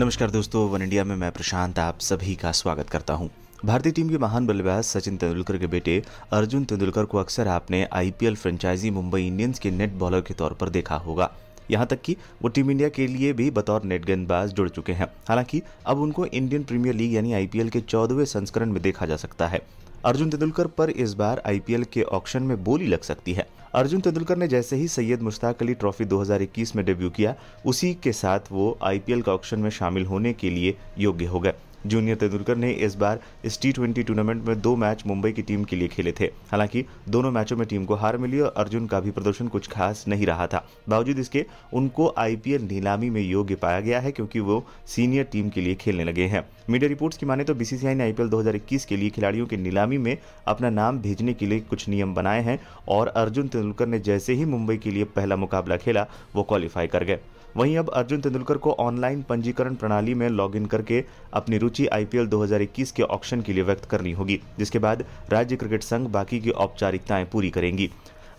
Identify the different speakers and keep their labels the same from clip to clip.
Speaker 1: नमस्कार दोस्तों one India में मैं प्रशांत आप सभी का स्वागत करता हूं। भारतीय टीम के महान बल्लेबाज सचिन तेंदुलकर के बेटे अर्जुन तेंदुलकर को अक्सर आपने आईपीएल फ्रेंचाइजी मुंबई इंडियंस के नेट बॉलर के तौर पर देखा होगा यहाँ तक कि वो टीम इंडिया के लिए भी बतौर नेट गेंदबाज जुड़ चुके हैं हालांकि अब उनको इंडियन प्रीमियर लीग यानी आईपीएल के चौदहवें संस्करण में देखा जा सकता है अर्जुन तेंदुलकर पर इस बार आईपीएल के ऑक्शन में बोली लग सकती है अर्जुन तेंदुलकर ने जैसे ही सैयद मुश्ताक अली ट्रॉफी 2021 में डेब्यू किया उसी के साथ वो आईपीएल के ऑक्शन में शामिल होने के लिए योग्य हो गए जूनियर तेंदुलकर ने इस बार इस टी ट्वेंटी टूर्नामेंट में दो मैच मुंबई की टीम के लिए खेले थे हालांकि दोनों मैचों में टीम को हार मिली और अर्जुन का भी प्रदर्शन कुछ खास नहीं रहा था बावजूद इसके उनको आईपीएल नीलामी में योग्य पाया गया है क्योंकि वो सीनियर टीम के लिए खेलने लगे हैं मीडिया रिपोर्ट्स की माने तो बीसीसीआई ने आईपीएल 2021 के लिए खिलाड़ियों की नीलामी में अपना नाम भेजने के लिए कुछ नियम बनाए हैं और अर्जुन तेंदुलकर ने जैसे ही मुंबई के लिए पहला मुकाबला खेला वो क्वालिफाई कर गए वहीं अब अर्जुन तेंदुलकर को ऑनलाइन पंजीकरण प्रणाली में लॉगिन करके अपनी रुचि आईपीएल 2021 के ऑप्शन के लिए व्यक्त करनी होगी जिसके बाद राज्य क्रिकेट संघ बाकी की औपचारिकताएं पूरी करेंगी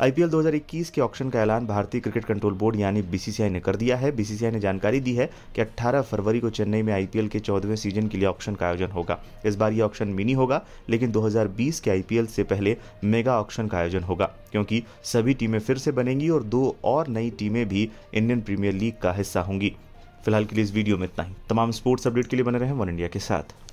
Speaker 1: आईपीएल 2021 के ऑक्शन का ऐलान भारतीय क्रिकेट कंट्रोल बोर्ड यानी बीसीसीआई ने कर दिया है बीसीसीआई ने जानकारी दी है कि 18 फरवरी को चेन्नई में आईपीएल के चौदहवें सीजन के लिए ऑक्शन का आयोजन होगा इस बार ये ऑक्शन मिनी होगा लेकिन 2020 के आईपीएल से पहले मेगा ऑक्शन का आयोजन होगा क्योंकि सभी टीमें फिर से बनेंगी और दो और नई टीमें भी इंडियन प्रीमियर लीग का हिस्सा होंगी फिलहाल के लिए इस वीडियो में इतना ही तमाम स्पोर्ट्स अपडेट के लिए बने रहे वन इंडिया के साथ